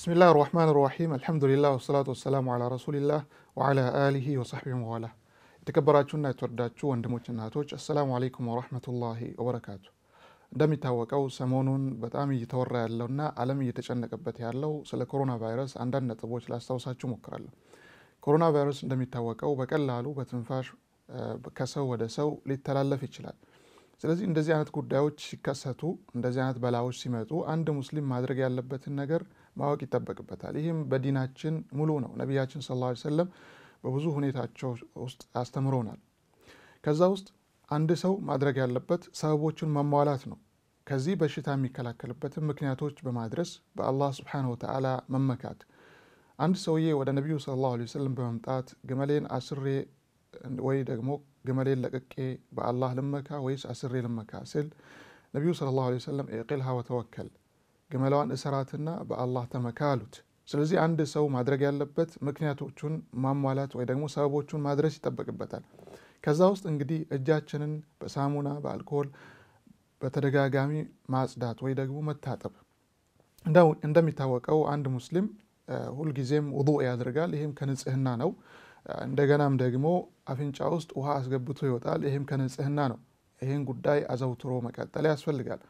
بسم الله الرحمن الرحيم الحمد لله والصلاة والسلام على رسول الله وعلى آله وصحبه وموالاه تكبراتنا ترداتو وندموتنا توج السلام عليكم ورحمة الله وبركاته دمي تاوكاو سامونون بتامي يتورى اللونا علمي يتشن لكبتها اللو سلا كورونا فيروس عندنا نتبوش لاستوصا جمكرا كورونا فيروس دمي تاوكاو بكالالو بتنفاش كسو ودسو للتلالة في جلال ስለዚህ እንደዚህ አይነት ጉዳዮች ሲከሰቱ እንደዚህ አይነት በላዎች ሲመጡ አንድ ሙስሊም ማድረግ ያለበትን ነገር ማወቅ ይጠበቅበታል። ይህም በዲናችን ሙሉ ነው። ነቢያችን ሰለላሁ ዐለይሂ ወሰለም በብዙ ሁኔታቸው ውስጥ አስተምሮናል። ከዛ ውስጥ አንድ ሰው ማድረግ ያለበት ሰበቦቹን መሟላት ነው። ከዚህ በሽታ የሚከላከልበትን ምክንያቶች በማድረስ በአላህ ሱብሓነሁ ወተዓላ መመካት። አንድ ሰውዬ ወደ ነቢዩ ሰለላሁ ዐለይሂ ወሰለም በመምጣት ግመሌን አስሬ ወይ ደግሞ ግመሌን ለቅቄ በአላህ ልመካ ወይስ አስሬ ልመካ ስል ነቢዩ ሰለላሁ ዐለይሂ ወሰለም ኢቅልሃ ወተወከል ግመላዋን እሰራትና በአላህ ተመካ አሉት። ስለዚህ አንድ ሰው ማድረግ ያለበት ምክንያቶቹን ማሟላት ወይ ደግሞ ሰበቦቹን ማድረስ ይጠበቅበታል። ከዛ ውስጥ እንግዲህ እጃችንን በሳሙና በአልኮል በተደጋጋሚ ማጽዳት ወይ ደግሞ መታጠብ። እንደሚታወቀው አንድ ሙስሊም ሁልጊዜም ውዱእ ያደርጋል። ይህም ከንጽህና ነው። እንደገናም ደግሞ አፍንጫ ውስጥ ውሃ አስገብቶ ይወጣል። ይህም ከንጽህና ነው። ይህን ጉዳይ አዘውትሮ መቀጠል ያስፈልጋል።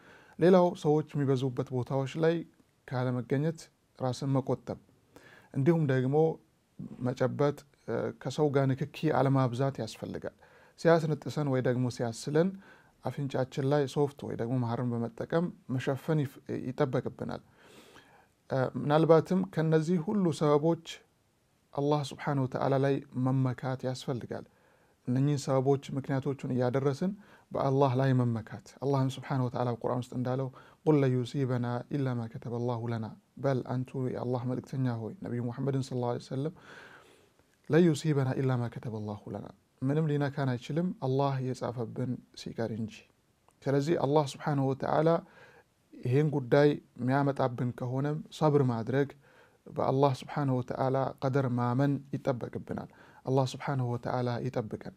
ሌላው ሰዎች የሚበዙበት ቦታዎች ላይ ካለመገኘት ራስን መቆጠብ፣ እንዲሁም ደግሞ መጨበጥ፣ ከሰው ጋር ንክኪ አለማብዛት ያስፈልጋል። ሲያስነጥሰን ወይ ደግሞ ሲያስለን አፍንጫችን ላይ ሶፍት ወይ ደግሞ መሀርን በመጠቀም መሸፈን ይጠበቅብናል። ምናልባትም ከነዚህ ሁሉ ሰበቦች አላህ ስብሓነ ወተዓላ ላይ መመካት ያስፈልጋል። እነኚህን ሰበቦች ምክንያቶቹን እያደረስን በአላህ ላይ መመካት አላህም ስብሓነ ወተዓላ ቁርአን ውስጥ እንዳለው ቁል ለን ዩሲበና ኢላ ማ ከተበ ላሁ ለና በል አንቱ የአላህ መልእክተኛ ሆይ ነቢዩ ሙሐመድን ሰለላሁ ዐለይሂ ወሰለም ለን ዩሲበና ኢላ ማ ከተበ ላሁ ለና ምንም ሊነካን አይችልም አላህ የጻፈብን ሲቀር እንጂ። ስለዚህ አላህ ስብሓነሁ ወተዓላ ይህን ጉዳይ የሚያመጣብን ከሆነም ሰብር ማድረግ በአላህ ስብሓንሁ ወተዓላ ቀደር ማመን ይጠበቅብናል። አላህ ስብሓንሁ ወተዓላ ይጠብቀን።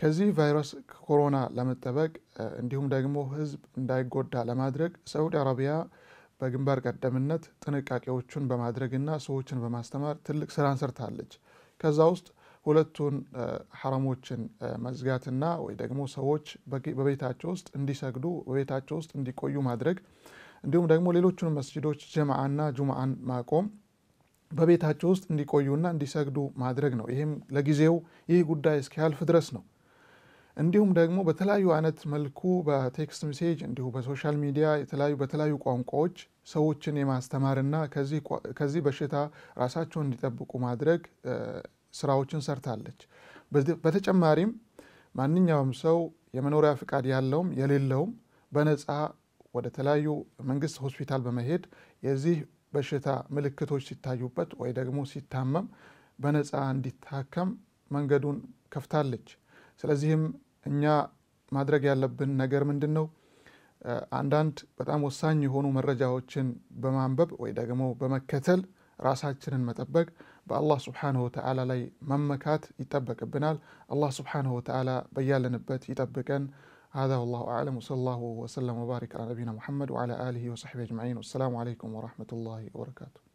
ከዚህ ቫይረስ ኮሮና ለመጠበቅ እንዲሁም ደግሞ ህዝብ እንዳይጎዳ ለማድረግ ሳዑዲ አረቢያ በግንባር ቀደምነት ጥንቃቄዎቹን በማድረግና ሰዎችን በማስተማር ትልቅ ስራን ሰርታለች። ከዛ ውስጥ ሁለቱን ሐረሞችን መዝጋትና ወይ ደግሞ ሰዎች በቤታቸው ውስጥ እንዲሰግዱ በቤታቸው ውስጥ እንዲቆዩ ማድረግ እንዲሁም ደግሞ ሌሎቹን መስጅዶች ጀምዓና ጁምዓን ማቆም በቤታቸው ውስጥ እንዲቆዩና እንዲሰግዱ ማድረግ ነው። ይህም ለጊዜው ይህ ጉዳይ እስኪያልፍ ድረስ ነው። እንዲሁም ደግሞ በተለያዩ አይነት መልኩ በቴክስት ሜሴጅ እንዲሁ በሶሻል ሚዲያ የተለያዩ በተለያዩ ቋንቋዎች ሰዎችን የማስተማርና ከዚህ በሽታ ራሳቸውን እንዲጠብቁ ማድረግ ስራዎችን ሰርታለች። በተጨማሪም ማንኛውም ሰው የመኖሪያ ፍቃድ ያለውም የሌለውም በነፃ ወደ ተለያዩ መንግስት ሆስፒታል በመሄድ የዚህ በሽታ ምልክቶች ሲታዩበት ወይ ደግሞ ሲታመም በነፃ እንዲታከም መንገዱን ከፍታለች። ስለዚህም እኛ ማድረግ ያለብን ነገር ምንድን ነው? አንዳንድ በጣም ወሳኝ የሆኑ መረጃዎችን በማንበብ ወይ ደግሞ በመከተል ራሳችንን መጠበቅ በአላህ ስብሓንሁ ወተዓላ ላይ መመካት ይጠበቅብናል። አላህ ስብሓንሁ ወተዓላ በያለንበት ይጠብቀን። هذا والله أعلم وصلى الله وسلم وبارك على نبينا محمد وعلى آله وصحبه أجمعين والسلام عليكم ورحمة الله وبركاته